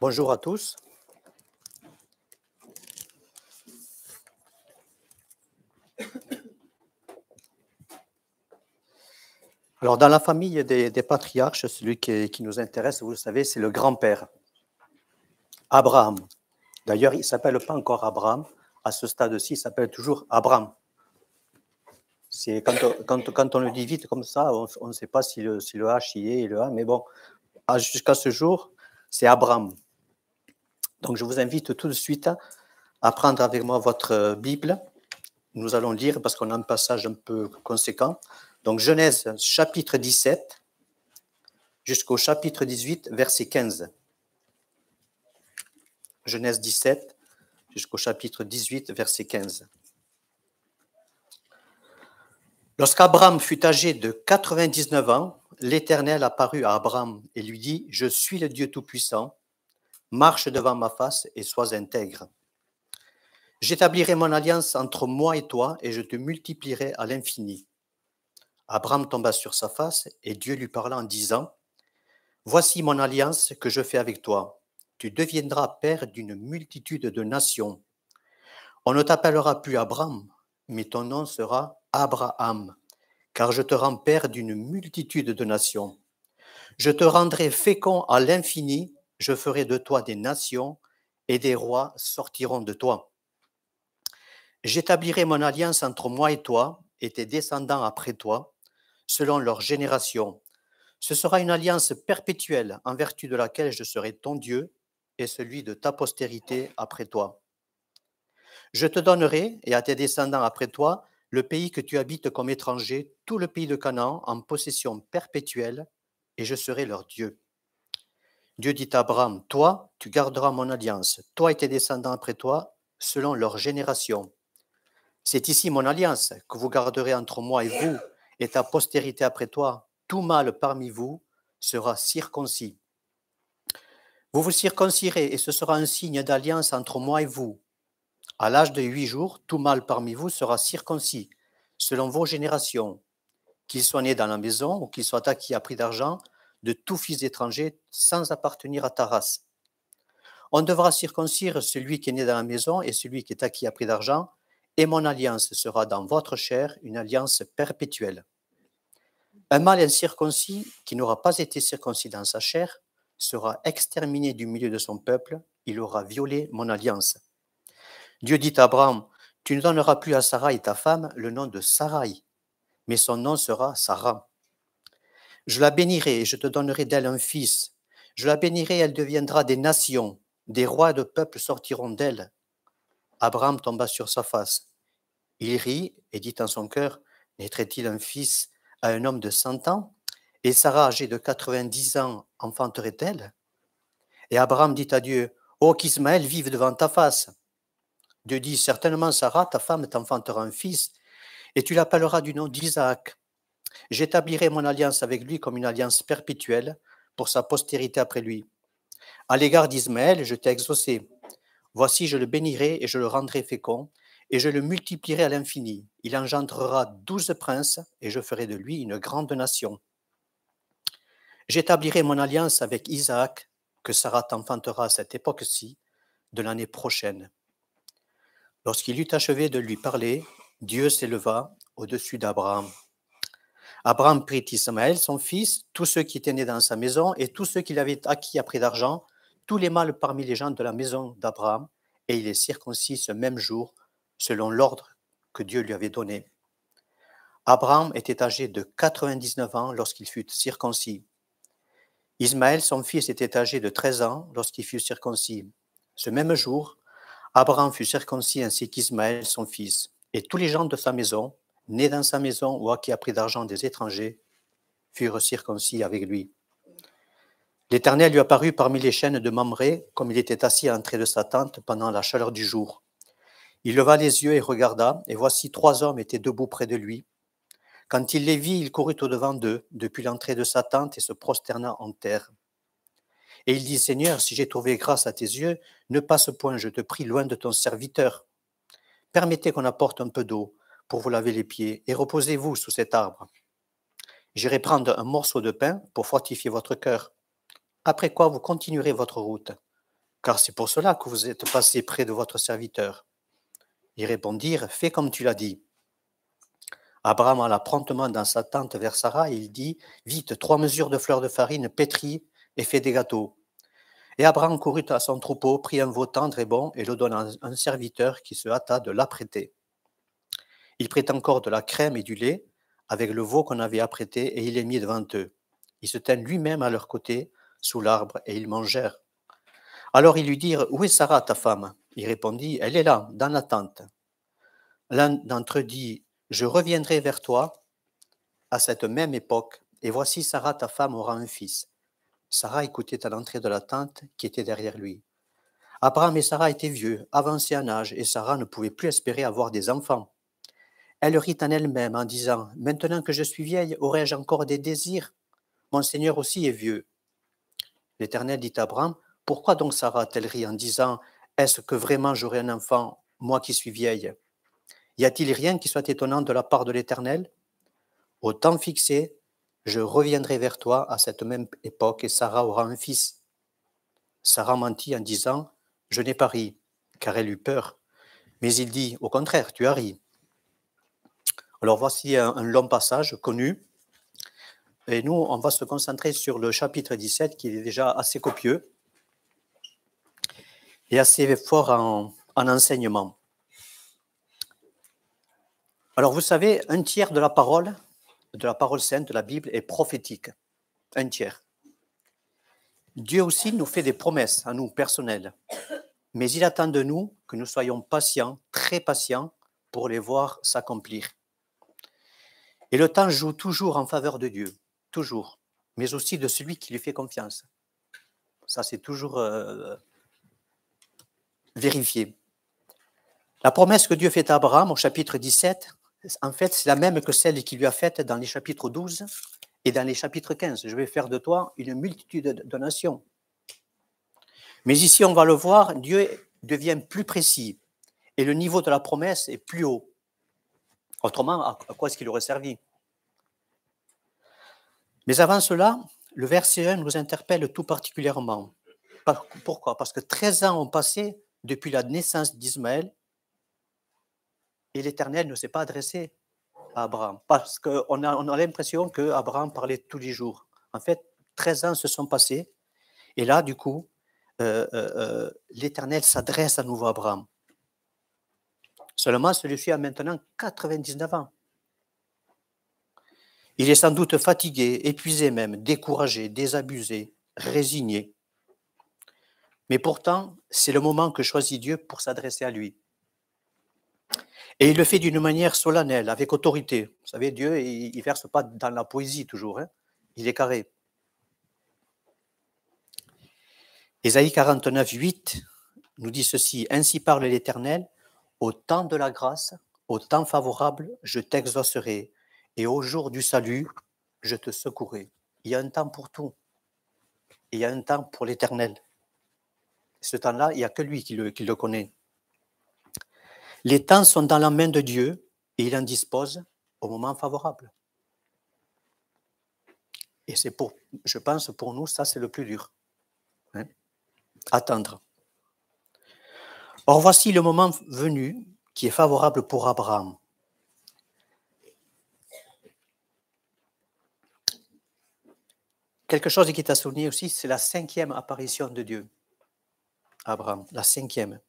Bonjour à tous. Alors, dans la famille des, patriarches, celui qui, nous intéresse, vous le savez, c'est le grand-père, Abraham. D'ailleurs, il ne s'appelle pas encore Abraham. À ce stade-ci, il s'appelle toujours Abraham. C'est quand, on le dit vite comme ça, on ne sait pas si le, si le H y est le A, mais bon, ah, jusqu'à ce jour, c'est Abraham. Donc je vous invite tout de suite à prendre avec moi votre euh, Bible. Nous allons lire parce qu'on a un passage un peu conséquent. Donc Genèse chapitre 17 jusqu'au chapitre 18 verset 15. Genèse 17 jusqu'au chapitre 18 verset 15. Lorsqu'Abraham fut âgé de 99 ans, l'Éternel apparut à Abraham et lui dit, Je suis le Dieu Tout-Puissant Marche devant ma face et sois intègre. J'établirai mon alliance entre moi et toi et je te multiplierai à l'infini. Abraham tomba sur sa face et Dieu lui parla en disant, Voici mon alliance que je fais avec toi. Tu deviendras père d'une multitude de nations. On ne t'appellera plus Abraham, mais ton nom sera Abraham, car je te rends père d'une multitude de nations. Je te rendrai fécond à l'infini je ferai de toi des nations, et des rois sortiront de toi. J'établirai mon alliance entre moi et toi, et tes descendants après toi, selon leur génération. Ce sera une alliance perpétuelle en vertu de laquelle je serai ton Dieu et celui de ta postérité après toi. Je te donnerai, et à tes descendants après toi, le pays que tu habites comme étranger, tout le pays de Canaan, en possession perpétuelle, et je serai leur Dieu. Dieu dit à Abraham, Toi, tu garderas mon alliance, toi et tes descendants après toi, selon leur génération. C'est ici mon alliance que vous garderez entre moi et vous, et ta postérité après toi. Tout mâle parmi vous sera circoncis. Vous vous circoncirez, et ce sera un signe d'alliance entre moi et vous. À l'âge de huit jours, tout mâle parmi vous sera circoncis, selon vos générations, qu'il soit né dans la maison ou qu'il soit acquis à prix d'argent de tout fils étranger sans appartenir à ta race. On devra circoncire celui qui est né dans la maison et celui qui est acquis à prix d'argent, et mon alliance sera dans votre chair une alliance perpétuelle. Un mâle incirconcis qui n'aura pas été circoncis dans sa chair sera exterminé du milieu de son peuple, il aura violé mon alliance. Dieu dit à Abraham, tu ne donneras plus à et ta femme le nom de Sarai, mais son nom sera Sarah. Je la bénirai et je te donnerai d'elle un fils. Je la bénirai, elle deviendra des nations. Des rois de peuples sortiront d'elle. Abraham tomba sur sa face. Il rit et dit en son cœur, naîtrait-il un fils à un homme de cent ans Et Sarah, âgée de quatre-vingt-dix ans, enfanterait-elle Et Abraham dit à Dieu, Ô oh, qu'Ismaël vive devant ta face. Dieu dit, Certainement, Sarah, ta femme t'enfantera un fils, et tu l'appelleras du nom d'Isaac. J'établirai mon alliance avec lui comme une alliance perpétuelle pour sa postérité après lui. À l'égard d'Ismaël, je t'ai exaucé. Voici, je le bénirai et je le rendrai fécond, et je le multiplierai à l'infini. Il engendrera douze princes, et je ferai de lui une grande nation. J'établirai mon alliance avec Isaac, que Sarah t'enfantera à cette époque-ci, de l'année prochaine. Lorsqu'il eut achevé de lui parler, Dieu s'éleva au-dessus d'Abraham Abraham prit Ismaël, son fils, tous ceux qui étaient nés dans sa maison et tous ceux qu'il avait acquis après d'argent, tous les mâles parmi les gens de la maison d'Abraham, et il les circoncis ce même jour, selon l'ordre que Dieu lui avait donné. Abraham était âgé de 99 ans lorsqu'il fut circoncis. Ismaël, son fils, était âgé de 13 ans lorsqu'il fut circoncis. Ce même jour, Abraham fut circoncis ainsi qu'Ismaël, son fils, et tous les gens de sa maison, né dans sa maison ou à qui a pris d'argent des étrangers, furent circoncis avec lui. L'Éternel lui apparut parmi les chaînes de Mamré, comme il était assis à l'entrée de sa tente pendant la chaleur du jour. Il leva les yeux et regarda, et voici trois hommes étaient debout près de lui. Quand il les vit, il courut au-devant d'eux, depuis l'entrée de sa tente, et se prosterna en terre. Et il dit, Seigneur, si j'ai trouvé grâce à tes yeux, ne passe point, je te prie, loin de ton serviteur. Permettez qu'on apporte un peu d'eau pour vous laver les pieds, et reposez-vous sous cet arbre. J'irai prendre un morceau de pain pour fortifier votre cœur, après quoi vous continuerez votre route, car c'est pour cela que vous êtes passé près de votre serviteur. Ils répondirent, fais comme tu l'as dit. Abraham alla promptement dans sa tente vers Sarah et il dit, vite, trois mesures de fleurs de farine pétrie et fais des gâteaux. Et Abraham courut à son troupeau, prit un veau tendre et bon et le donna à un serviteur qui se hâta de l'apprêter. Il prit encore de la crème et du lait avec le veau qu'on avait apprêté et il les mit devant eux. Il se tint lui-même à leur côté sous l'arbre et ils mangèrent. Alors ils lui dirent Où est Sarah, ta femme Il répondit Elle est là, dans la tente. L'un d'entre eux dit Je reviendrai vers toi à cette même époque, et voici Sarah, ta femme, aura un fils. Sarah écoutait à l'entrée de la tente qui était derrière lui. Abraham et Sarah étaient vieux, avancés en âge, et Sarah ne pouvait plus espérer avoir des enfants. Elle rit en elle-même en disant Maintenant que je suis vieille, aurai je encore des désirs Mon Seigneur aussi est vieux. L'Éternel dit à Abraham Pourquoi donc Sarah telle t elle ri en disant Est-ce que vraiment j'aurai un enfant, moi qui suis vieille Y a-t-il rien qui soit étonnant de la part de l'Éternel Au temps fixé, je reviendrai vers toi à cette même époque et Sarah aura un fils. Sarah mentit en disant Je n'ai pas ri, car elle eut peur. Mais il dit Au contraire, tu as ri. Alors voici un, long passage connu. Et nous, on va se concentrer sur le chapitre 17 qui est déjà assez copieux et assez fort en, en enseignement. Alors vous savez, un tiers de la parole, de la parole sainte de la Bible est prophétique. Un tiers. Dieu aussi nous fait des promesses à nous personnelles, mais il attend de nous que nous soyons patients, très patients, pour les voir s'accomplir. Et le temps joue toujours en faveur de Dieu, toujours, mais aussi de celui qui lui fait confiance. Ça, c'est toujours euh, vérifié. La promesse que Dieu fait à Abraham au chapitre 17, en fait, c'est la même que celle qu'il lui a faite dans les chapitres 12 et dans les chapitres 15. Je vais faire de toi une multitude de nations. Mais ici, on va le voir, Dieu devient plus précis et le niveau de la promesse est plus haut. Autrement, à quoi est-ce qu'il aurait servi Mais avant cela, le verset 1 nous interpelle tout particulièrement. Pourquoi Parce que 13 ans ont passé depuis la naissance d'Ismaël et l'Éternel ne s'est pas adressé à Abraham. Parce qu'on a, on a l'impression qu'Abraham parlait tous les jours. En fait, 13 ans se sont passés et là, du coup, euh, euh, euh, l'Éternel s'adresse à nouveau à Abraham. Seulement, celui-ci a maintenant 99 ans. Il est sans doute fatigué, épuisé même, découragé, désabusé, résigné. Mais pourtant, c'est le moment que choisit Dieu pour s'adresser à lui. Et il le fait d'une manière solennelle, avec autorité. Vous savez, Dieu, il ne verse pas dans la poésie toujours, hein. il est carré. Ésaïe 49, 8 nous dit ceci, Ainsi parle l'Éternel, au temps de la grâce, au temps favorable, je t'exaucerai, et au jour du salut, je te secourrai. Il y a un temps pour tout. il y a un temps pour l'éternel. Ce temps-là, il n'y a que lui qui le, connaît. Les temps sont dans la main de Dieu et il en dispose au moment favorable. Et c'est pour, je pense, pour nous, ça c'est le plus dur. Hein. Attendre. Or voici le moment venu qui est favorable pour Abraham. Quelque chose qui t'a à aussi, c'est la cinquième apparition de Dieu. Abraham, la cinquième.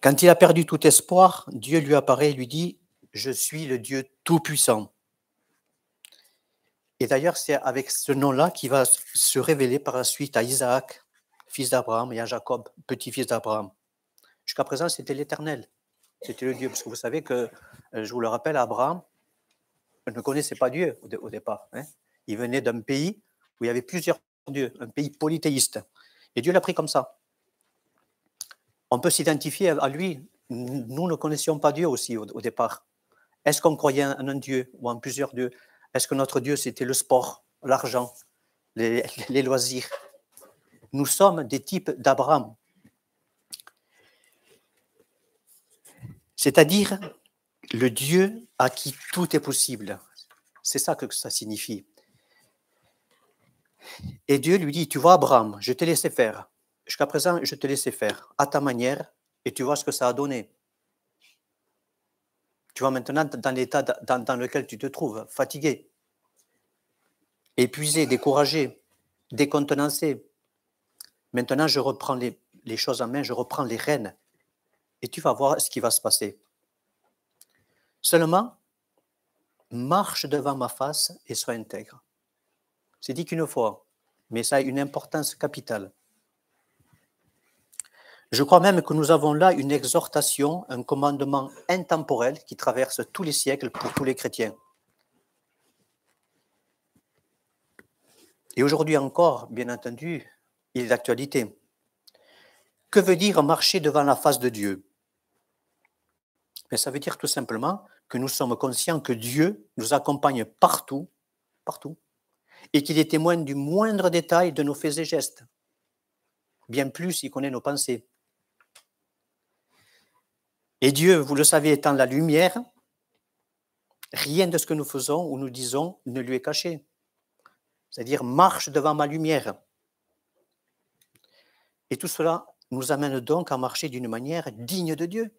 Quand il a perdu tout espoir, Dieu lui apparaît et lui dit, je suis le Dieu Tout-Puissant. Et d'ailleurs, c'est avec ce nom-là qu'il va se révéler par la suite à Isaac, fils d'Abraham, et à Jacob, petit-fils d'Abraham. Jusqu'à présent, c'était l'Éternel. C'était le Dieu. Parce que vous savez que, euh, je vous le rappelle, Abraham ne connaissait pas Dieu au, départ. Hein. Il venait d'un pays où il y avait plusieurs dieux, un pays polythéiste. Et Dieu l'a pris comme ça. On peut s'identifier à lui. Nous ne connaissions pas Dieu aussi au, départ. Est-ce qu'on croyait en un Dieu ou en plusieurs dieux Est-ce que notre Dieu, c'était le sport, l'argent, les loisirs Nous sommes des types d'Abraham. C'est-à-dire le Dieu à qui tout est possible. C'est ça que ça signifie. Et Dieu lui dit, tu vois Abraham, je t'ai laissé faire. Jusqu'à présent, je te laissais faire à ta manière et tu vois ce que ça a donné. Tu vois maintenant dans l'état dans, lequel tu te trouves, fatigué, épuisé, découragé, décontenancé. Maintenant, je reprends les choses en main, je reprends les rênes et tu vas voir ce qui va se passer. Seulement, marche devant ma face et sois intègre. C'est dit qu'une fois, mais ça a une importance capitale. Je crois même que nous avons là une exhortation, un commandement intemporel qui traverse tous les siècles pour tous les chrétiens. Et aujourd'hui encore, bien entendu, il est d'actualité. Que veut dire marcher devant la face de Dieu mais ça veut dire tout simplement que nous sommes conscients que Dieu nous accompagne partout, partout, et qu'il est témoin du moindre détail de nos faits et gestes. Bien plus, il connaît nos pensées. Et Dieu, vous le savez, étant la lumière, rien de ce que nous faisons ou nous disons ne lui est caché. C'est-à-dire, marche devant ma lumière. Et tout cela nous amène donc à marcher d'une manière digne de Dieu.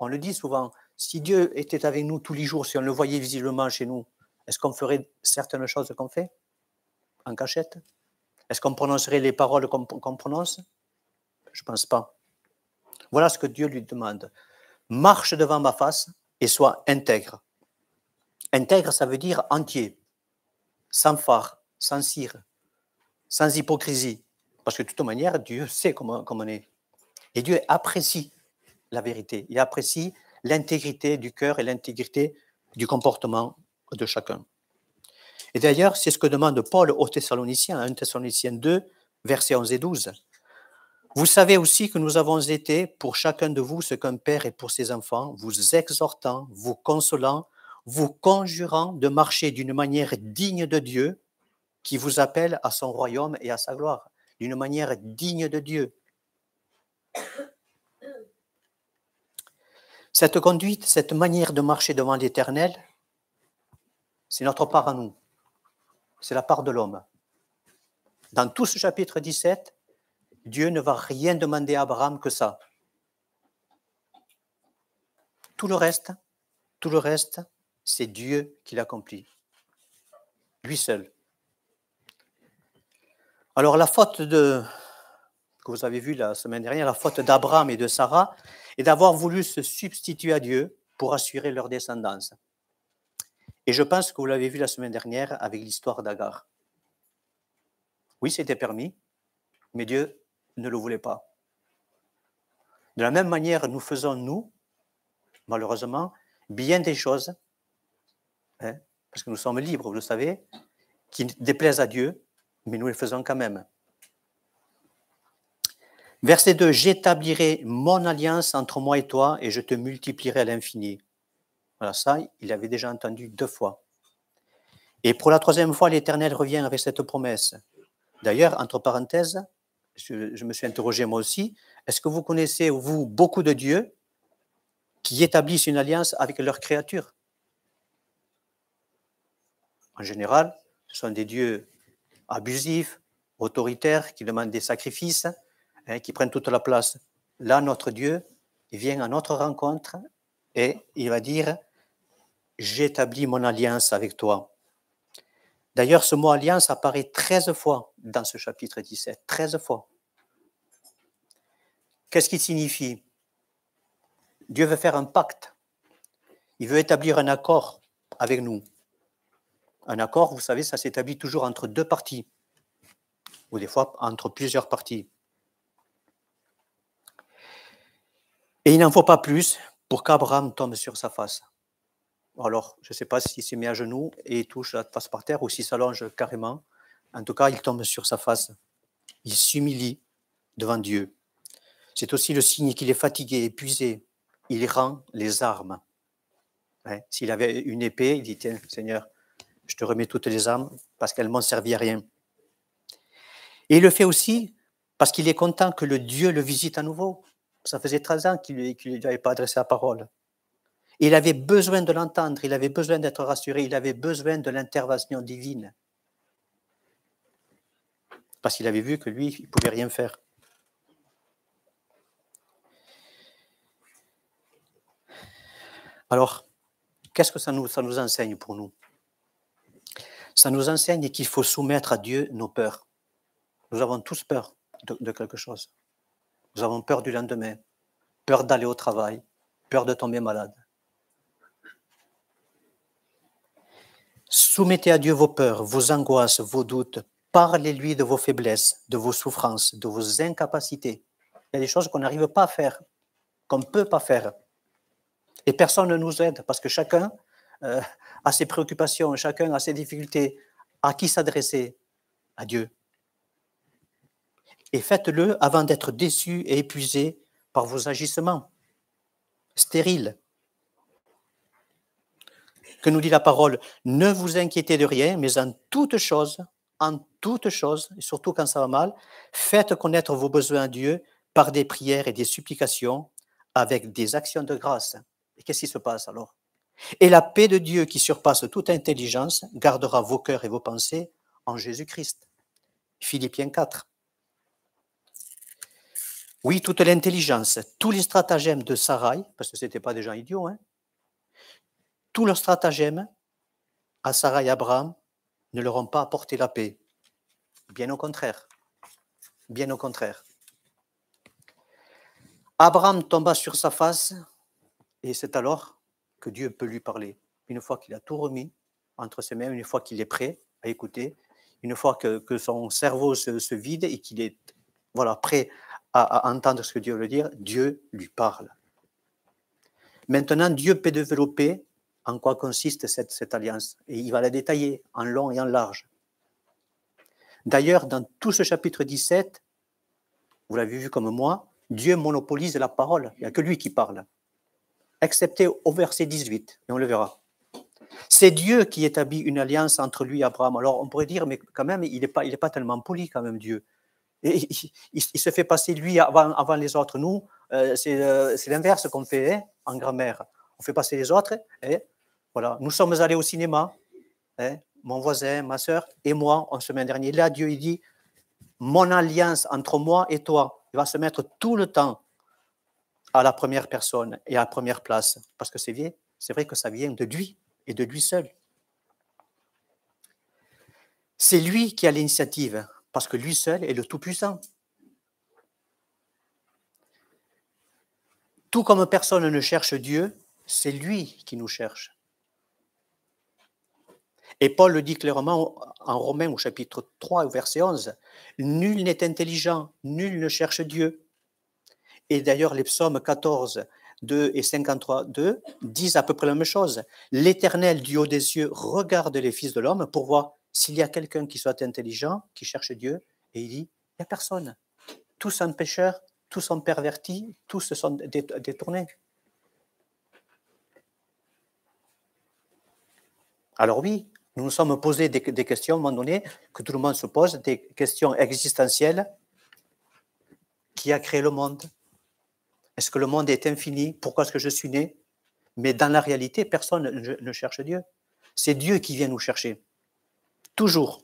On le dit souvent, si Dieu était avec nous tous les jours, si on le voyait visiblement chez nous, est-ce qu'on ferait certaines choses qu'on fait en cachette Est-ce qu'on prononcerait les paroles qu'on prononce Je ne pense pas. Voilà ce que Dieu lui demande. Marche devant ma face et sois intègre. Intègre, ça veut dire entier, sans phare, sans cire, sans hypocrisie. Parce que de toute manière, Dieu sait comment on est. Et Dieu apprécie la vérité. Il apprécie l'intégrité du cœur et l'intégrité du comportement de chacun. Et d'ailleurs, c'est ce que demande Paul aux Thessaloniciens, 1 Thessaloniciens 2, versets 11 et 12. Vous savez aussi que nous avons été pour chacun de vous ce qu'un père est pour ses enfants, vous exhortant, vous consolant, vous conjurant de marcher d'une manière digne de Dieu qui vous appelle à son royaume et à sa gloire, d'une manière digne de Dieu. Cette conduite, cette manière de marcher devant l'Éternel, c'est notre part à nous. C'est la part de l'homme. Dans tout ce chapitre 17, Dieu ne va rien demander à Abraham que ça. Tout le reste, tout le reste, c'est Dieu qui l'accomplit. Lui seul. Alors la faute de, vous avez vu la semaine dernière, la faute d'Abraham et de Sarah, et d'avoir voulu se substituer à Dieu pour assurer leur descendance. Et je pense que vous l'avez vu la semaine dernière avec l'histoire d'Agar. Oui, c'était permis, mais Dieu ne le voulait pas. De la même manière, nous faisons, nous, malheureusement, bien des choses, hein, parce que nous sommes libres, vous le savez, qui déplaisent à Dieu, mais nous les faisons quand même. Verset 2, j'établirai mon alliance entre moi et toi et je te multiplierai à l'infini. Voilà, ça, il l'avait déjà entendu deux fois. Et pour la troisième fois, l'Éternel revient avec cette promesse. D'ailleurs, entre parenthèses, je, me suis interrogé moi aussi, est-ce que vous connaissez, vous, beaucoup de dieux qui établissent une alliance avec leurs créatures En général, ce sont des dieux abusifs, autoritaires, qui demandent des sacrifices, Hein, qui prennent toute la place. Là, notre Dieu vient à notre rencontre et il va dire, j'établis mon alliance avec toi. D'ailleurs, ce mot alliance apparaît 13 fois dans ce chapitre 17, 13 fois. Qu'est-ce qu'il signifie Dieu veut faire un pacte. Il veut établir un accord avec nous. Un accord, vous savez, ça s'établit toujours entre deux parties, ou des fois entre plusieurs parties. Et il n'en faut pas plus pour qu'Abraham tombe sur sa face. Alors, je ne sais pas s'il se met à genoux et touche la face par terre ou s'il s'allonge carrément. En tout cas, il tombe sur sa face. Il s'humilie devant Dieu. C'est aussi le signe qu'il est fatigué, épuisé. Il rend les armes. Hein, s'il avait une épée, il dit, tiens, Seigneur, je te remets toutes les armes parce qu'elles m'ont servi à rien. Et il le fait aussi parce qu'il est content que le Dieu le visite à nouveau. Ça faisait 13 ans qu'il ne lui avait pas adressé la parole. Il avait besoin de l'entendre, il avait besoin d'être rassuré, il avait besoin de l'intervention divine. Parce qu'il avait vu que lui, il ne pouvait rien faire. Alors, qu'est-ce que ça nous, enseigne pour nous Ça nous enseigne qu'il faut soumettre à Dieu nos peurs. Nous avons tous peur de quelque chose. Nous avons peur du lendemain, peur d'aller au travail, peur de tomber malade. Soumettez à Dieu vos peurs, vos angoisses, vos doutes. Parlez-lui de vos faiblesses, de vos souffrances, de vos incapacités. Il y a des choses qu'on n'arrive pas à faire, qu'on ne peut pas faire. Et personne ne nous aide parce que chacun euh, a ses préoccupations, chacun a ses difficultés. À qui s'adresser À Dieu et faites-le avant d'être déçu et épuisé par vos agissements stériles. Que nous dit la parole Ne vous inquiétez de rien, mais en toute chose, en toute chose, et surtout quand ça va mal, faites connaître vos besoins à Dieu par des prières et des supplications avec des actions de grâce. Et qu'est-ce qui se passe alors Et la paix de Dieu qui surpasse toute intelligence gardera vos cœurs et vos pensées en Jésus-Christ. Philippiens 4. Oui, toute l'intelligence, tous les stratagèmes de Sarai, parce que ce n'étaient pas des gens idiots, hein, tous leurs stratagèmes à Sarai et Abraham ne leur ont pas apporté la paix. Bien au contraire. Bien au contraire. Abraham tomba sur sa face et c'est alors que Dieu peut lui parler. Une fois qu'il a tout remis entre ses mains, une fois qu'il est prêt à écouter, une fois que, son cerveau se, se vide et qu'il est voilà, prêt à, entendre ce que Dieu veut dire, Dieu lui parle. Maintenant, Dieu peut développer en quoi consiste cette, alliance. Et il va la détailler en long et en large. D'ailleurs, dans tout ce chapitre 17, vous l'avez vu comme moi, Dieu monopolise la parole. Il n'y a que lui qui parle. Excepté au verset 18, et on le verra. C'est Dieu qui établit une alliance entre lui et Abraham. Alors, on pourrait dire, mais quand même, il n'est pas, pas tellement poli, quand même, Dieu il, se fait passer lui avant, avant les autres. Nous, euh, euh, c'est l'inverse qu'on fait hein, en grammaire. On fait passer les autres. Hein. voilà. Nous sommes allés au cinéma. Hein. mon voisin, ma soeur et moi, en semaine dernière. Là, Dieu il dit Mon alliance entre moi et toi. Il va se mettre tout le temps à la première personne et à la première place. Parce que c'est vrai, vrai que ça vient de lui et de lui seul. C'est lui qui a l'initiative parce que lui seul est le Tout-Puissant. Tout comme personne ne cherche Dieu, c'est lui qui nous cherche. Et Paul le dit clairement en Romains au chapitre 3 au verset 11, Nul n'est intelligent, nul ne cherche Dieu. Et d'ailleurs, les psaumes 14, 2 et 53, 2 disent à peu près la même chose. L'Éternel du haut des cieux regarde les fils de l'homme pour voir s'il y a quelqu'un qui soit intelligent, qui cherche Dieu, et il dit, il n'y a personne. Tous sont pécheurs, tous sont pervertis, tous se sont détournés. Alors oui, nous nous sommes posés des, questions, à un moment donné, que tout le monde se pose, des questions existentielles. Qui a créé le monde Est-ce que le monde est infini Pourquoi est-ce que je suis né Mais dans la réalité, personne ne cherche Dieu. C'est Dieu qui vient nous chercher toujours.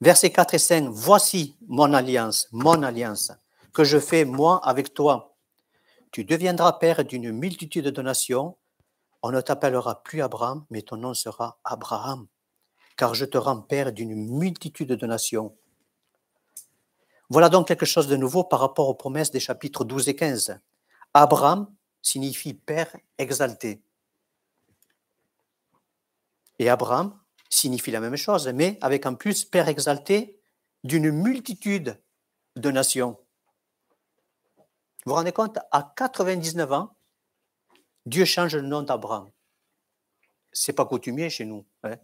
Versets 4 et 5, voici mon alliance, mon alliance, que je fais moi avec toi. Tu deviendras père d'une multitude de nations. On ne t'appellera plus Abraham, mais ton nom sera Abraham, car je te rends père d'une multitude de nations. Voilà donc quelque chose de nouveau par rapport aux promesses des chapitres 12 et 15. Abraham signifie père exalté. Et Abraham signifie la même chose, mais avec en plus Père exalté d'une multitude de nations. Vous vous rendez compte, à 99 ans, Dieu change le nom d'Abraham. Ce n'est pas coutumier chez nous. Hein.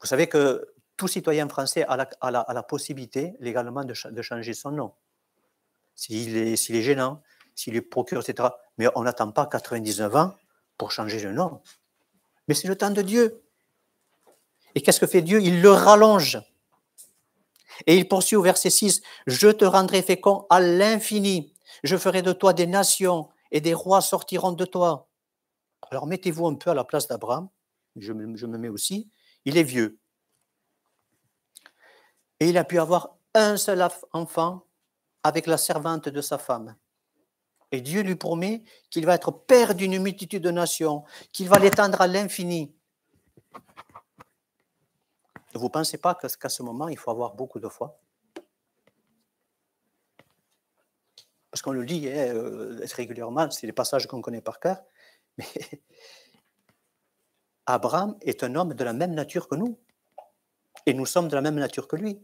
Vous savez que tout citoyen français a la, possibilité légalement de, changer son nom. S'il est, s'il est gênant, s'il lui procure, etc. Mais on n'attend pas 99 ans pour changer le nom. Mais c'est le temps de Dieu. Et qu'est-ce que fait Dieu Il le rallonge. Et il poursuit au verset 6, Je te rendrai fécond à l'infini, je ferai de toi des nations, et des rois sortiront de toi. Alors mettez-vous un peu à la place d'Abraham, je, je, me mets aussi, il est vieux. Et il a pu avoir un seul enfant avec la servante de sa femme. Et Dieu lui promet qu'il va être père d'une multitude de nations, qu'il va l'étendre à l'infini. Vous ne pensez pas qu'à ce moment, il faut avoir beaucoup de foi Parce qu'on le lit hein, euh, régulièrement, c'est des passages qu'on connaît par cœur. Mais Abraham est un homme de la même nature que nous. Et nous sommes de la même nature que lui.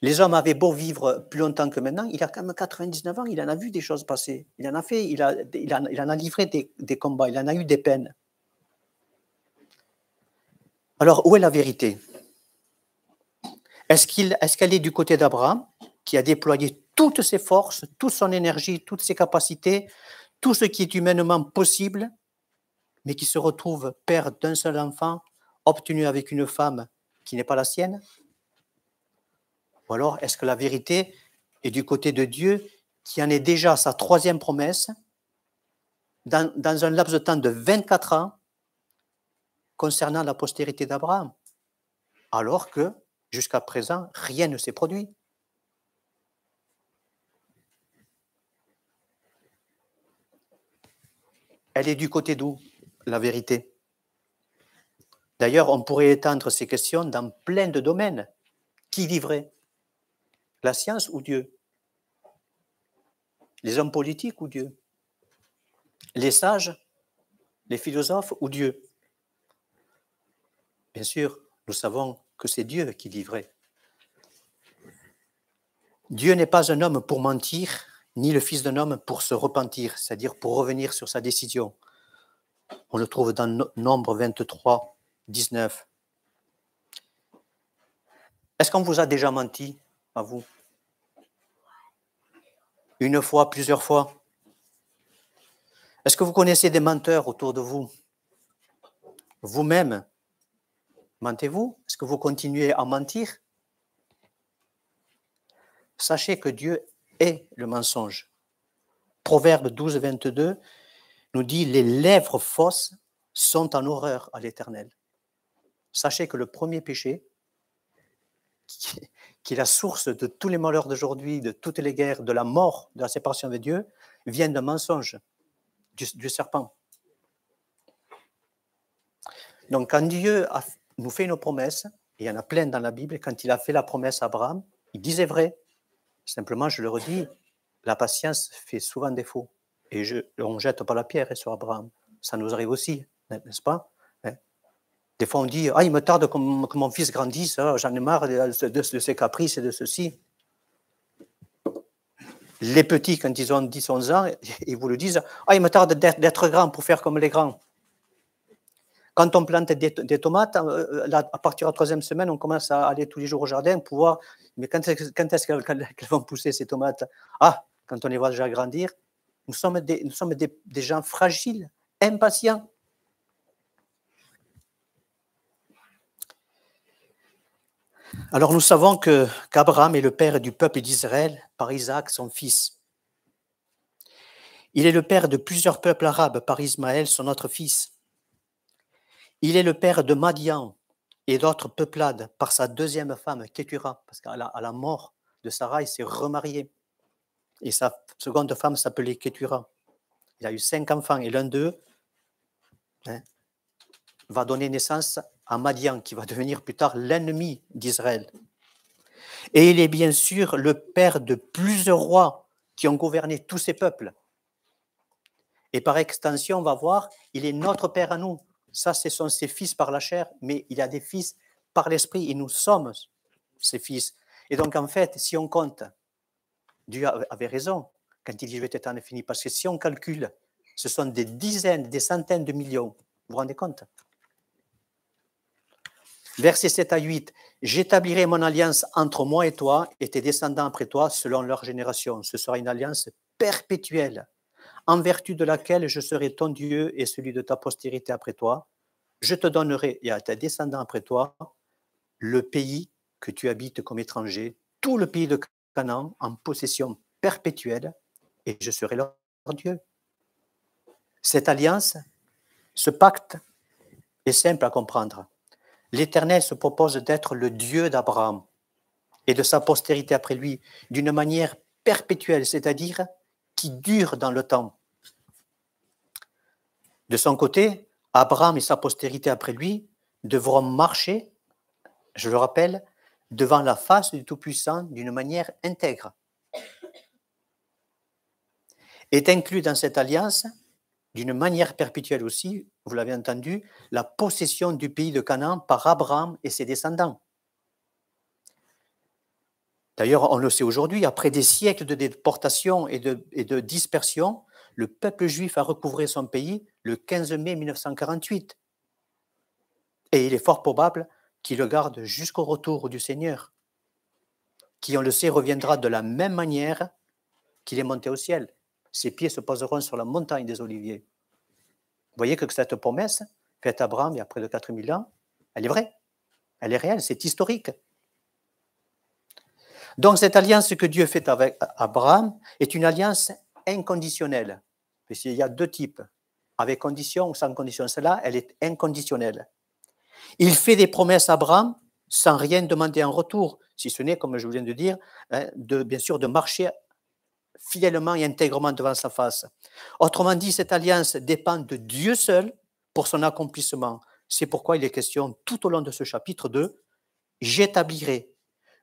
Les hommes avaient beau vivre plus longtemps que maintenant, il a quand même 99 ans, il en a vu des choses passer, il en a fait, il, a, il, en, a livré des, combats, il en a eu des peines. Alors, où est la vérité Est-ce qu'elle est, est du côté d'Abraham, qui a déployé toutes ses forces, toute son énergie, toutes ses capacités, tout ce qui est humainement possible, mais qui se retrouve père d'un seul enfant, obtenu avec une femme qui n'est pas la sienne ou alors, est-ce que la vérité est du côté de Dieu qui en est déjà sa troisième promesse dans, un laps de temps de 24 ans concernant la postérité d'Abraham, alors que jusqu'à présent, rien ne s'est produit. Elle est du côté d'où la vérité D'ailleurs, on pourrait étendre ces questions dans plein de domaines. Qui vivrait la science ou Dieu Les hommes politiques ou Dieu Les sages Les philosophes ou Dieu Bien sûr, nous savons que c'est Dieu qui livrait. vrai. Dieu n'est pas un homme pour mentir, ni le Fils d'un homme pour se repentir, c'est-à-dire pour revenir sur sa décision. On le trouve dans Nombre 23, 19. Est-ce qu'on vous a déjà menti à vous. Une fois, plusieurs fois. Est-ce que vous connaissez des menteurs autour de vous Vous-même, mentez-vous Est-ce que vous continuez à mentir Sachez que Dieu est le mensonge. Proverbe 12, 22 nous dit, les lèvres fausses sont en horreur à l'Éternel. Sachez que le premier péché, qui est la source de tous les malheurs d'aujourd'hui, de toutes les guerres, de la mort, de la séparation de Dieu, vient d'un mensonge, du, serpent. Donc quand Dieu a, nous fait une promesse, il y en a plein dans la Bible, quand il a fait la promesse à Abraham, il disait vrai. Simplement, je le redis, la patience fait souvent défaut. Et je, on ne jette pas la pierre sur Abraham. Ça nous arrive aussi, n'est-ce pas des fois, on dit Ah, il me tarde que, mon fils grandisse, ah, j'en ai marre de, ces ses caprices et de ceci. Les petits, quand ils ont 10-11 ans, ils vous le disent Ah, il me tarde d'être grand pour faire comme les grands. Quand on plante des, tomates, euh, à partir de la troisième semaine, on commence à aller tous les jours au jardin pour voir Mais quand est-ce qu'elles vont pousser ces tomates Ah, quand on les voit déjà grandir, nous sommes des gens fragiles, impatients. Alors nous savons que qu'Abraham est le père du peuple d'Israël par Isaac, son fils. Il est le père de plusieurs peuples arabes par Ismaël, son autre fils. Il est le père de Madian et d'autres peuplades par sa deuxième femme, Ketura. parce qu'à la, mort de Sarah, il s'est remarié. Et sa seconde femme s'appelait Ketura. Il a eu cinq enfants et l'un d'eux, hein, va donner naissance à Madian, qui va devenir plus tard l'ennemi d'Israël. Et il est bien sûr le père de plusieurs rois qui ont gouverné tous ces peuples. Et par extension, on va voir, il est notre père à nous. Ça, ce sont ses fils par la chair, mais il a des fils par l'esprit, et nous sommes ses fils. Et donc, en fait, si on compte, Dieu avait raison quand il dit je vais être en infini, parce que si on calcule, ce sont des dizaines, des centaines de millions. Vous vous rendez compte Versets 7 à 8. J'établirai mon alliance entre moi et toi et tes descendants après toi selon leur génération. Ce sera une alliance perpétuelle, en vertu de laquelle je serai ton Dieu et celui de ta postérité après toi. Je te donnerai et à tes descendants après toi le pays que tu habites comme étranger, tout le pays de Canaan en possession perpétuelle, et je serai leur Dieu. Cette alliance, ce pacte est simple à comprendre. L'Éternel se propose d'être le Dieu d'Abraham et de sa postérité après lui d'une manière perpétuelle, c'est-à-dire qui dure dans le temps. De son côté, Abraham et sa postérité après lui devront marcher, je le rappelle, devant la face du Tout-Puissant d'une manière intègre. Est inclus dans cette alliance d'une manière perpétuelle aussi, vous l'avez entendu, la possession du pays de Canaan par Abraham et ses descendants. D'ailleurs, on le sait aujourd'hui, après des siècles de déportation et de, dispersion, le peuple juif a recouvré son pays le 15 mai 1948. Et il est fort probable qu'il le garde jusqu'au retour du Seigneur, qui, on le sait, reviendra de la même manière qu'il est monté au ciel. Ses pieds se poseront sur la montagne des Oliviers. Vous voyez que cette promesse, faite à Abraham il y a près de 4000 ans, elle est vraie. Elle est réelle, c'est historique. Donc cette alliance que Dieu fait avec Abraham est une alliance inconditionnelle. il y a deux types, avec condition ou sans condition. cela elle est inconditionnelle. Il fait des promesses à Abraham sans rien demander en retour, si ce n'est, comme je viens de dire, hein, bien sûr, de marcher fidèlement et intègrement devant sa face. Autrement dit, cette alliance dépend de Dieu seul pour son accomplissement. C'est pourquoi il est question tout au long de ce chapitre de J'établirai,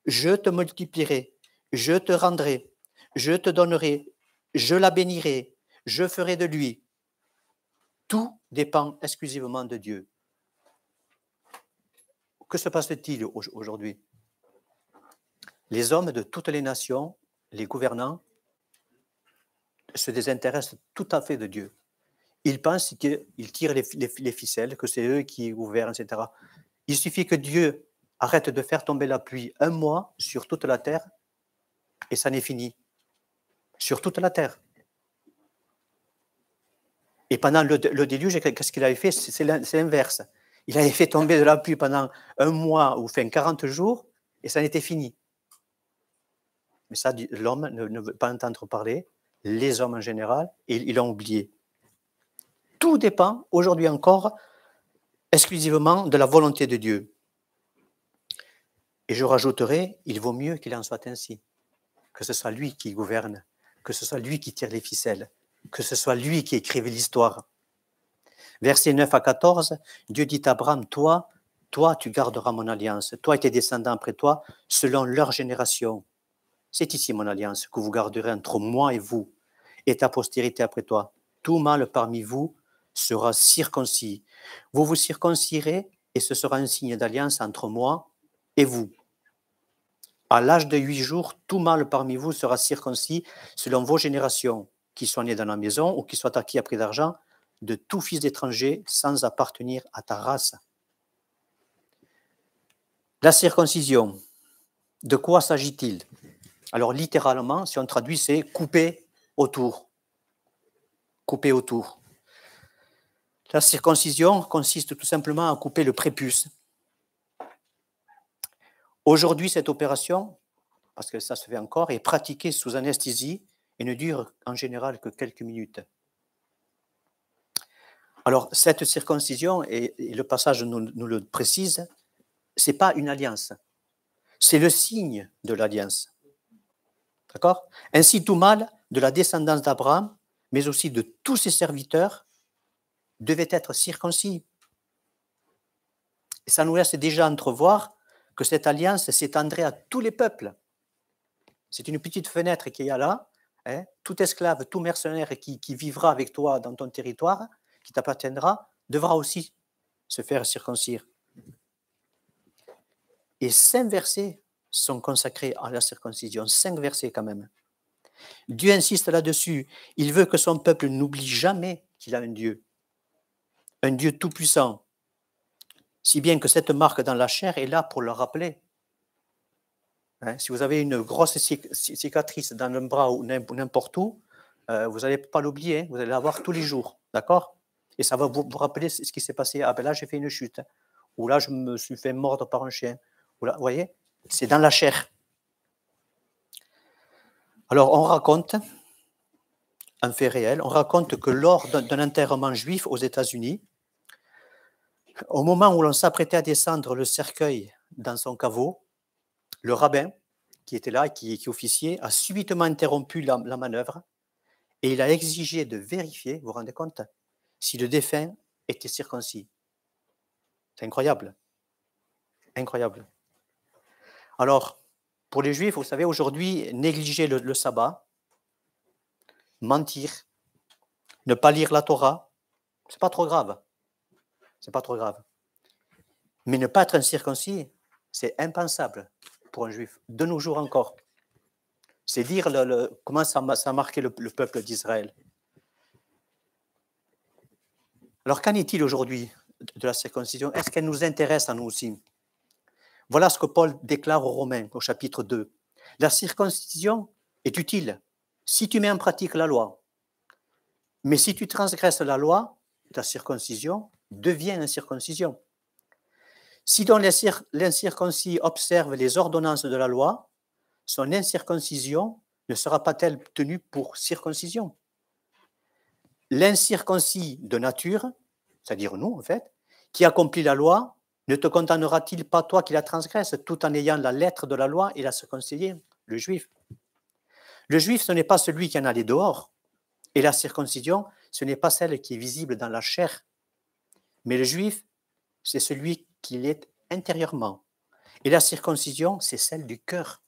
je te multiplierai, je te rendrai, je te donnerai, je la bénirai, je ferai de lui. Tout dépend exclusivement de Dieu. Que se passe-t-il aujourd'hui Les hommes de toutes les nations, les gouvernants, se désintéressent tout à fait de Dieu. Ils pensent qu'ils tirent les, ficelles, que c'est eux qui ouvrent, etc. Il suffit que Dieu arrête de faire tomber la pluie un mois sur toute la terre et ça n'est fini. Sur toute la terre. Et pendant le, déluge, qu'est-ce qu'il avait fait C'est l'inverse. Il avait fait tomber de la pluie pendant un mois ou enfin 40 jours et ça n'était fini. Mais ça, l'homme ne veut pas entendre parler les hommes en général, et ils l'ont oublié. Tout dépend aujourd'hui encore exclusivement de la volonté de Dieu. Et je rajouterai, il vaut mieux qu'il en soit ainsi, que ce soit lui qui gouverne, que ce soit lui qui tire les ficelles, que ce soit lui qui écrive l'histoire. Versets 9 à 14, Dieu dit à Abraham, toi, toi, tu garderas mon alliance, toi et tes descendants après toi, selon leur génération. C'est ici mon alliance que vous garderez entre moi et vous, et ta postérité après toi. Tout mâle parmi vous sera circoncis. Vous vous circoncirez et ce sera un signe d'alliance entre moi et vous. À l'âge de huit jours, tout mâle parmi vous sera circoncis selon vos générations, qui soient nés dans la maison ou qui soient acquis à prix d'argent, de tout fils d'étranger sans appartenir à ta race. La circoncision, de quoi s'agit-il Alors littéralement, si on traduit, c'est couper autour, couper autour. La circoncision consiste tout simplement à couper le prépuce. Aujourd'hui, cette opération, parce que ça se fait encore, est pratiquée sous anesthésie et ne dure en général que quelques minutes. Alors, cette circoncision, et, le passage nous, le précise, ce n'est pas une alliance, c'est le signe de l'alliance. D'accord Ainsi, tout mal de la descendance d'Abraham, mais aussi de tous ses serviteurs, devait être circoncis. Et ça nous laisse déjà entrevoir que cette alliance s'étendrait à tous les peuples. C'est une petite fenêtre qu'il y a là. Hein. tout esclave, tout mercenaire qui, qui vivra avec toi dans ton territoire, qui t'appartiendra, devra aussi se faire circoncire. Et s'inverser sont consacrés à la circoncision. Cinq versets quand même. Dieu insiste là-dessus. Il veut que son peuple n'oublie jamais qu'il a un Dieu, un Dieu tout-puissant. Si bien que cette marque dans la chair est là pour le rappeler. Hein, si vous avez une grosse cicatrice dans le bras ou n'importe où, euh, vous n'allez pas l'oublier, hein, vous allez l'avoir tous les jours, d'accord Et ça va vous, rappeler ce qui s'est passé. Ah ben là, j'ai fait une chute, ou là, je me suis fait mordre par un chien, ou là, vous voyez c'est dans la chair. Alors on raconte, un fait réel, on raconte que lors d'un enterrement juif aux États-Unis, au moment où l'on s'apprêtait à descendre le cercueil dans son caveau, le rabbin qui était là, qui, qui officiait, a subitement interrompu la, la manœuvre et il a exigé de vérifier, vous vous rendez compte, si le défunt était circoncis. C'est incroyable. Incroyable. Alors, pour les Juifs, vous savez, aujourd'hui, négliger le, sabbat, mentir, ne pas lire la Torah, c'est pas trop grave. C'est pas trop grave. Mais ne pas être circoncis, c'est impensable pour un juif, de nos jours encore. C'est dire comment ça, a marqué le peuple d'Israël. Alors qu'en est-il aujourd'hui de la circoncision Est-ce qu'elle nous intéresse à nous aussi voilà ce que Paul déclare aux Romains au chapitre 2. La circoncision est utile si tu mets en pratique la loi. Mais si tu transgresses la loi, ta circoncision devient incirconcision. Si donc l'incirconcis observe les ordonnances de la loi, son incirconcision ne sera pas-elle tenue pour circoncision L'incirconcis de nature, c'est-à-dire nous en fait, qui accomplit la loi, ne te condamnera-t-il pas toi qui la transgresse, tout en ayant la lettre de la loi et la circoncision Le juif. Le juif, ce n'est pas celui qui en a les dehors, et la circoncision, ce n'est pas celle qui est visible dans la chair. Mais le juif, c'est celui qui l'est intérieurement. Et la circoncision, c'est celle du cœur,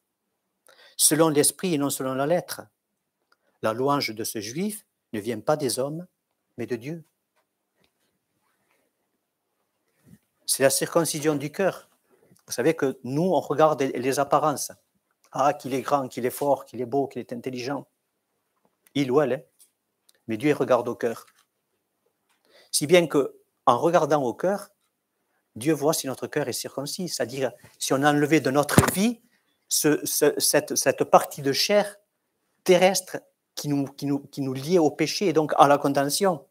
selon l'esprit et non selon la lettre. La louange de ce juif ne vient pas des hommes, mais de Dieu. c'est la circoncision du cœur. Vous savez que nous, on regarde les apparences. Ah, qu'il est grand, qu'il est fort, qu'il est beau, qu'il est intelligent. Il ou elle. Mais Dieu regarde au cœur. Si bien que, en regardant au cœur, Dieu voit si notre cœur est circoncis, c'est-à-dire si on a enlevé de notre vie cette, partie de chair terrestre qui nous, qui, nous, qui nous liait au péché et donc à la contention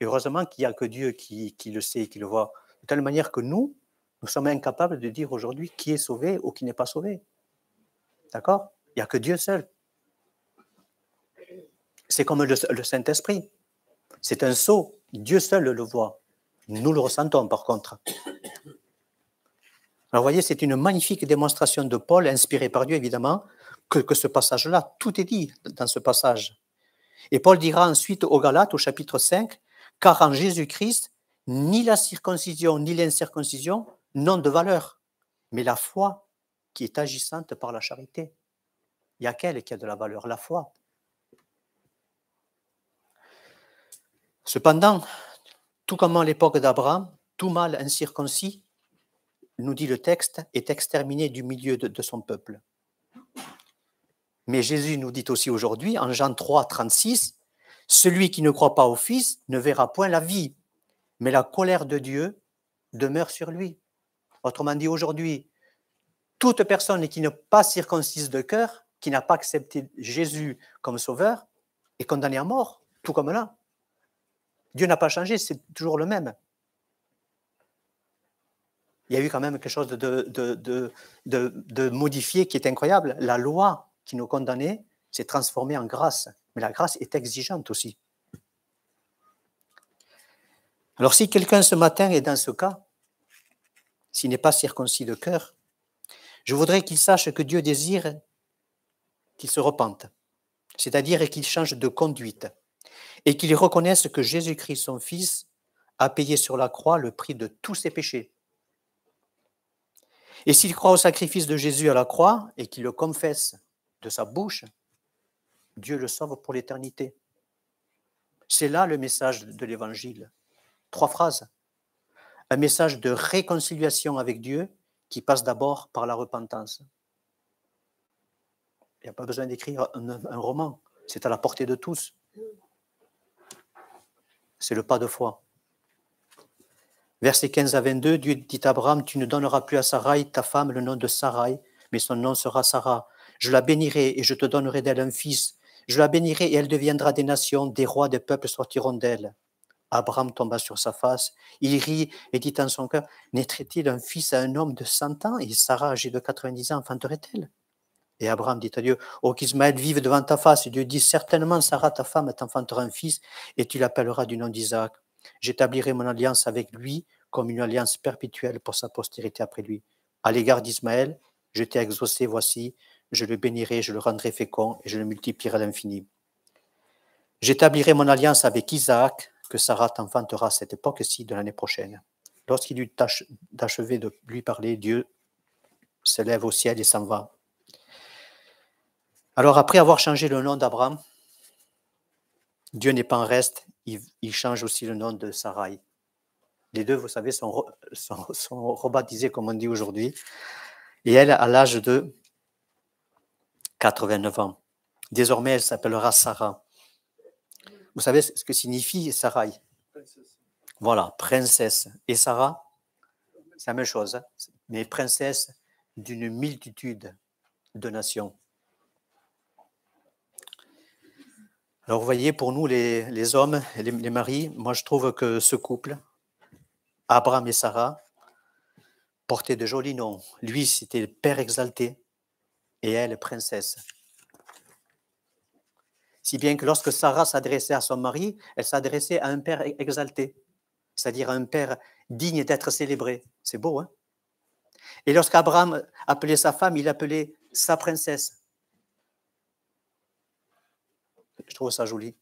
heureusement qu'il n'y a que Dieu qui, le sait, et qui le voit. De telle manière que nous, nous sommes incapables de dire aujourd'hui qui est sauvé ou qui n'est pas sauvé. D'accord Il n'y a que Dieu seul. C'est comme le, Saint-Esprit. C'est un saut. Dieu seul le voit. Nous le ressentons par contre. Alors vous voyez, c'est une magnifique démonstration de Paul, inspiré par Dieu évidemment, que, ce passage-là, tout est dit dans ce passage. Et Paul dira ensuite aux Galates au chapitre 5, car en Jésus-Christ, ni la circoncision ni l'incirconcision n'ont de valeur, mais la foi qui est agissante par la charité. Il y a qu'elle qui a de la valeur, la foi. Cependant, tout comme à l'époque d'Abraham, tout mal incirconcis, nous dit le texte, est exterminé du milieu de son peuple. Mais Jésus nous dit aussi aujourd'hui, en Jean 3, 36, celui qui ne croit pas au Fils ne verra point la vie, mais la colère de Dieu demeure sur lui. Autrement dit, aujourd'hui, toute personne qui n'est pas circoncise de cœur, qui n'a pas accepté Jésus comme sauveur, est condamnée à mort, tout comme là. Dieu n'a pas changé, c'est toujours le même. Il y a eu quand même quelque chose de, de, de modifié qui est incroyable. La loi qui nous condamnait s'est transformée en grâce. Mais la grâce est exigeante aussi. Alors si quelqu'un ce matin est dans ce cas, s'il n'est pas circoncis de cœur, je voudrais qu'il sache que Dieu désire qu'il se repente, c'est-à-dire qu'il change de conduite et qu'il reconnaisse que Jésus-Christ, son Fils, a payé sur la croix le prix de tous ses péchés. Et s'il croit au sacrifice de Jésus à la croix et qu'il le confesse de sa bouche, Dieu le sauve pour l'éternité. C'est là le message de l'Évangile. Trois phrases. Un message de réconciliation avec Dieu qui passe d'abord par la repentance. Il n'y a pas besoin d'écrire un, roman, c'est à la portée de tous. C'est le pas de foi. Verset 15 à 22, Dieu dit à Abraham, tu ne donneras plus à Sarai, ta femme, le nom de Sarai, mais son nom sera Sarah. Je la bénirai et je te donnerai d'elle un fils je la bénirai et elle deviendra des nations, des rois, des peuples sortiront d'elle. Abraham tomba sur sa face, il rit et dit en son cœur, naîtrait-il un fils à un homme de cent ans et Sarah, âgée de 90 ans, enfanterait-elle Et Abraham dit à Dieu, oh qu'Ismaël vive devant ta face. Et Dieu dit, certainement Sarah, ta femme, t'enfantera un fils et tu l'appelleras du nom d'Isaac. J'établirai mon alliance avec lui comme une alliance perpétuelle pour sa postérité après lui. À l'égard d'Ismaël, je t'ai exaucé, voici, je le bénirai, je le rendrai fécond et je le multiplierai à l'infini. J'établirai mon alliance avec Isaac, que Sarah t'enfantera à cette époque-ci de l'année prochaine. Lorsqu'il eut d'achever de lui parler, Dieu se lève au ciel et s'en va. Alors après avoir changé le nom d'Abraham, Dieu n'est pas en reste, il, change aussi le nom de Sarai. Les deux, vous savez, sont, sont, sont rebaptisés, comme on dit aujourd'hui. Et elle, à l'âge de 89 ans. Désormais, elle s'appellera Sarah. Vous savez ce que signifie Sarah Voilà, princesse. Et Sarah, c'est la même chose, hein. mais princesse d'une multitude de nations. Alors vous voyez, pour nous, les, hommes, et les maris, moi je trouve que ce couple, Abraham et Sarah, portaient de jolis noms. Lui, c'était le Père exalté et elle princesse. Si bien que lorsque Sarah s'adressait à son mari, elle s'adressait à un père e- exalté, c'est-à-dire à un père digne d'être célébré. C'est beau, hein Et lorsqu'Abraham appelait sa femme, il appelait sa princesse. Je trouve ça joli.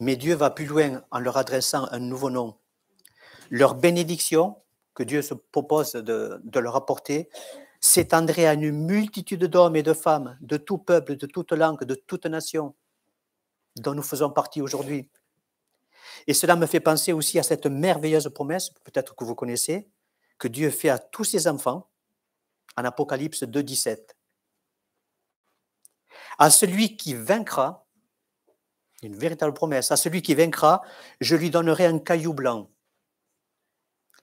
Mais Dieu va plus loin en leur adressant un nouveau nom. Leur bénédiction que Dieu se propose de, de leur apporter, s'étendrait à une multitude d'hommes et de femmes, de tout peuple, de toute langue, de toute nation, dont nous faisons partie aujourd'hui. Et cela me fait penser aussi à cette merveilleuse promesse, peut-être que vous connaissez, que Dieu fait à tous ses enfants en Apocalypse 2.17. À celui qui vaincra, une véritable promesse, à celui qui vaincra, je lui donnerai un caillou blanc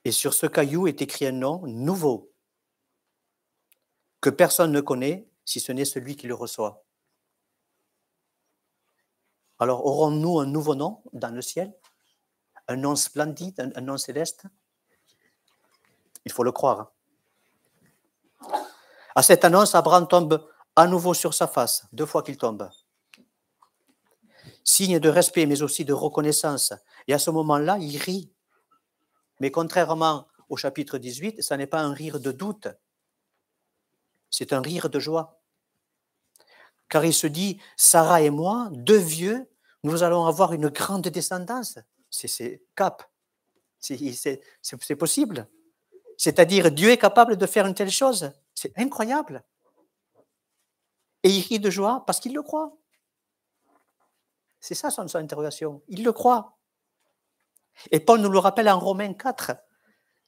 et sur ce caillou est écrit un nom nouveau que personne ne connaît si ce n'est celui qui le reçoit. Alors aurons-nous un nouveau nom dans le ciel Un nom splendide, un, nom céleste Il faut le croire. Hein. À cette annonce, Abraham tombe à nouveau sur sa face, deux fois qu'il tombe. Signe de respect, mais aussi de reconnaissance. Et à ce moment-là, il rit. Mais contrairement au chapitre 18, ça n'est pas un rire de doute, c'est un rire de joie. Car il se dit, Sarah et moi, deux vieux, nous allons avoir une grande descendance. C'est cap, c'est possible. C'est-à-dire, Dieu est capable de faire une telle chose. C'est incroyable. Et il rit de joie parce qu'il le croit. C'est ça son interrogation. Il le croit. Et Paul nous le rappelle en Romains 4,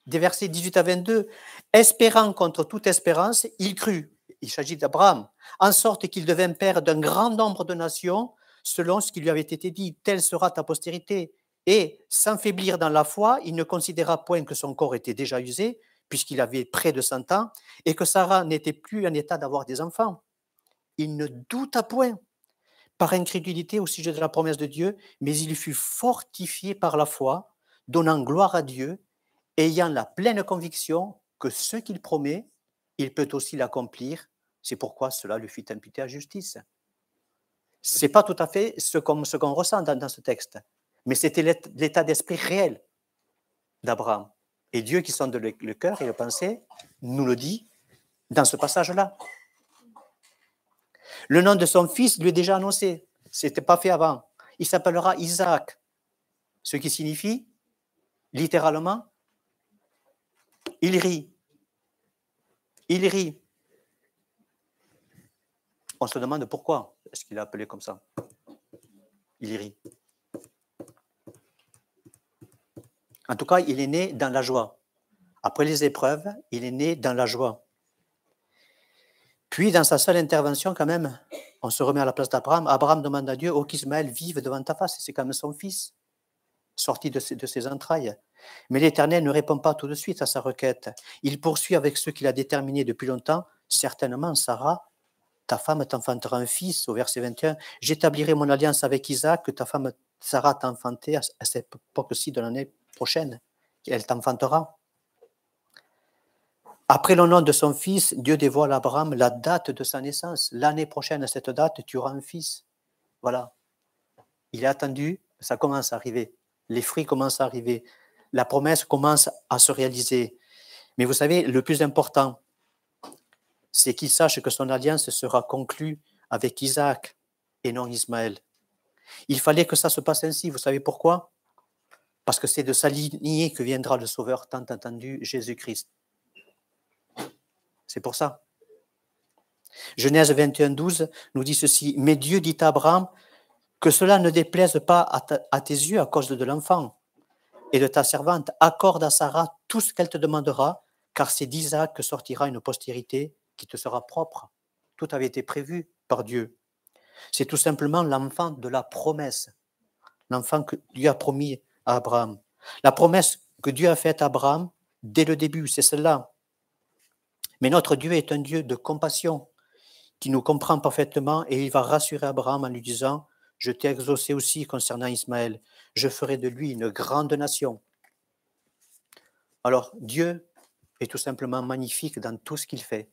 des versets 18 à 22. Espérant contre toute espérance, il crut, il s'agit d'Abraham, en sorte qu'il devint père d'un grand nombre de nations, selon ce qui lui avait été dit, telle sera ta postérité. Et, sans faiblir dans la foi, il ne considéra point que son corps était déjà usé, puisqu'il avait près de 100 ans, et que Sarah n'était plus en état d'avoir des enfants. Il ne douta point par incrédulité au sujet de la promesse de Dieu, mais il fut fortifié par la foi, donnant gloire à Dieu, ayant la pleine conviction que ce qu'il promet, il peut aussi l'accomplir. C'est pourquoi cela lui fut imputé à justice. Ce n'est pas tout à fait ce qu'on ressent dans, ce texte, mais c'était l'état d'esprit réel d'Abraham. Et Dieu qui sonde le, le cœur et le pensée nous le dit dans ce passage-là. Le nom de son fils lui est déjà annoncé. Ce n'était pas fait avant. Il s'appellera Isaac, ce qui signifie, littéralement, il rit. Il rit. On se demande pourquoi est-ce qu'il a appelé comme ça. Il rit. En tout cas, il est né dans la joie. Après les épreuves, il est né dans la joie. Puis, dans sa seule intervention, quand même, on se remet à la place d'Abraham. Abraham demande à Dieu Oh, qu'Ismaël vive devant ta face. C'est quand même son fils, sorti de ses, entrailles. Mais l'Éternel ne répond pas tout de suite à sa requête. Il poursuit avec ce qu'il a déterminé depuis longtemps Certainement, Sarah, ta femme t'enfantera un fils, au verset 21. J'établirai mon alliance avec Isaac, que ta femme Sarah t'enfantera à cette époque-ci de l'année prochaine. Elle t'enfantera. Après le nom de son fils, Dieu dévoile à Abraham la date de sa naissance. L'année prochaine, à cette date, tu auras un fils. Voilà. Il est attendu, ça commence à arriver. Les fruits commencent à arriver. La promesse commence à se réaliser. Mais vous savez, le plus important, c'est qu'il sache que son alliance sera conclue avec Isaac et non Ismaël. Il fallait que ça se passe ainsi. Vous savez pourquoi Parce que c'est de sa lignée que viendra le Sauveur tant attendu, Jésus-Christ. C'est pour ça. Genèse 21, 12 nous dit ceci Mais Dieu dit à Abraham que cela ne déplaise pas à, tes yeux à cause de l'enfant et de ta servante. Accorde à Sarah tout ce qu'elle te demandera, car c'est d'Isaac que sortira une postérité qui te sera propre. Tout avait été prévu par Dieu. C'est tout simplement l'enfant de la promesse, l'enfant que Dieu a promis à Abraham. La promesse que Dieu a faite à Abraham dès le début, c'est celle-là. Mais notre Dieu est un Dieu de compassion, qui nous comprend parfaitement, et il va rassurer Abraham en lui disant, je t'ai exaucé aussi concernant Ismaël, je ferai de lui une grande nation. Alors Dieu est tout simplement magnifique dans tout ce qu'il fait,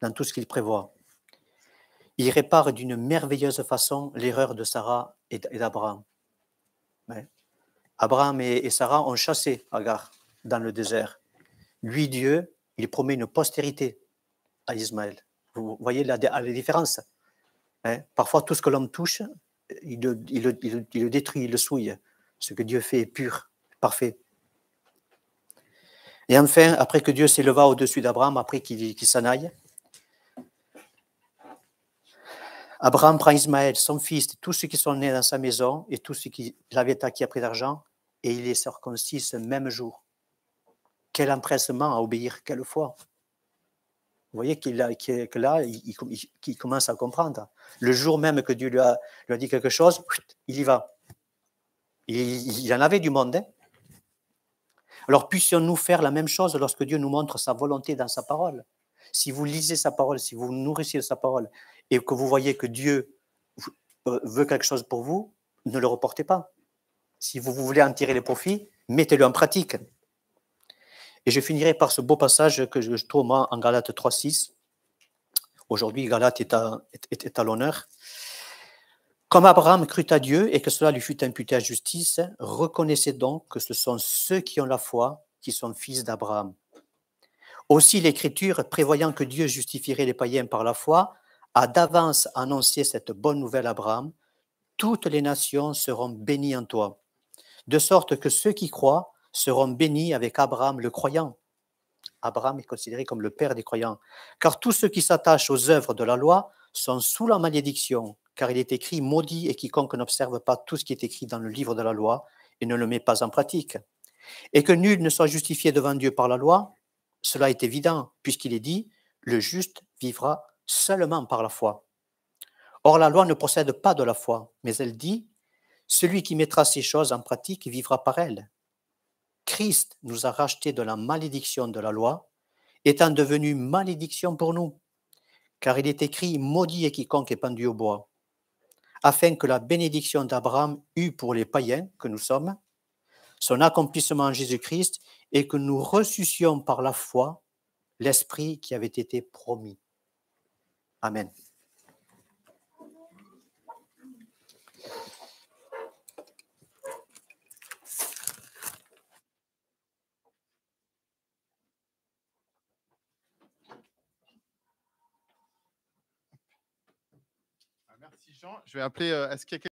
dans tout ce qu'il prévoit. Il répare d'une merveilleuse façon l'erreur de Sarah et d'Abraham. Abraham et Sarah ont chassé Agar dans le désert. Lui, Dieu, il promet une postérité à Ismaël. Vous voyez la, différence hein. Parfois, tout ce que l'homme touche, il le, détruit, il le souille. Ce que Dieu fait est pur, parfait. Et enfin, après que Dieu s'éleva au-dessus d'Abraham, après qu'il s'en aille, Abraham prend Ismaël, son fils, tous ceux qui sont nés dans sa maison et tous ceux qui l'avaient acquis après d'argent, et il les circoncis ce même jour quel empressement à obéir, quelle foi. Vous voyez qu'il que là, il, commence à comprendre. Le jour même que Dieu lui a, dit quelque chose, il y va. Il, en avait du monde. Hein. Alors puissions-nous faire la même chose lorsque Dieu nous montre sa volonté dans sa parole Si vous lisez sa parole, si vous nourrissez sa parole et que vous voyez que Dieu euh, veut quelque chose pour vous, ne le reportez pas. Si vous voulez en tirer les profits, mettez-le en pratique. Et je finirai par ce beau passage que je trouve en Galate 3.6. Aujourd'hui, Galate est à, est à l'honneur. Comme Abraham crut à Dieu et que cela lui fut imputé à justice, reconnaissez donc que ce sont ceux qui ont la foi qui sont fils d'Abraham. Aussi l'Écriture, prévoyant que Dieu justifierait les païens par la foi, a d'avance annoncé cette bonne nouvelle à Abraham. Toutes les nations seront bénies en toi, de sorte que ceux qui croient seront bénis avec Abraham le croyant. Abraham est considéré comme le père des croyants, car tous ceux qui s'attachent aux œuvres de la loi sont sous la malédiction, car il est écrit maudit et quiconque n'observe pas tout ce qui est écrit dans le livre de la loi et ne le met pas en pratique. Et que nul ne soit justifié devant Dieu par la loi, cela est évident, puisqu'il est dit, le juste vivra seulement par la foi. Or la loi ne procède pas de la foi, mais elle dit, celui qui mettra ces choses en pratique vivra par elle ». Christ nous a rachetés de la malédiction de la loi, étant devenu malédiction pour nous, car il est écrit Maudit est quiconque est pendu au bois, afin que la bénédiction d'Abraham eût pour les païens que nous sommes son accomplissement en Jésus-Christ et que nous reçussions par la foi l'Esprit qui avait été promis. Amen. Je vais appeler. Euh, est-ce qu'il y a